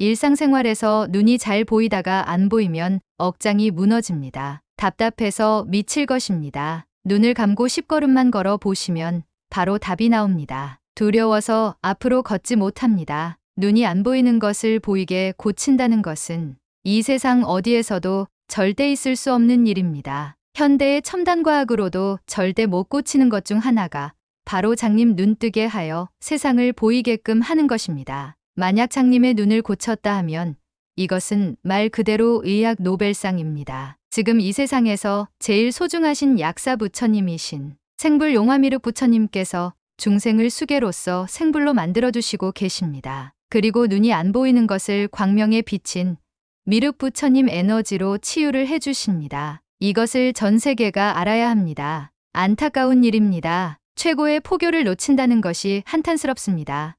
일상생활에서 눈이 잘 보이다가 안 보이면 억장이 무너집니다. 답답해서 미칠 것입니다. 눈을 감고 10걸음만 걸어 보시면 바로 답이 나옵니다. 두려워서 앞으로 걷지 못합니다. 눈이 안 보이는 것을 보이게 고친다는 것은 이 세상 어디에서도 절대 있을 수 없는 일입니다. 현대의 첨단과학으로도 절대 못 고치는 것 중 하나가 바로 장님 눈뜨게 하여 세상을 보이게끔 하는 것입니다. 만약 창님의 눈을 고쳤다 하면 이것은 말 그대로 의학 노벨상입니다. 지금 이 세상에서 제일 소중하신 약사 부처님이신 생불 용화미륵 부처님께서 중생을 수계로서 생불로 만들어주시고 계십니다. 그리고 눈이 안 보이는 것을 광명에 비친 미륵 부처님 에너지로 치유를 해주십니다. 이것을 전 세계가 알아야 합니다. 안타까운 일입니다. 최고의 포교를 놓친다는 것이 한탄스럽습니다.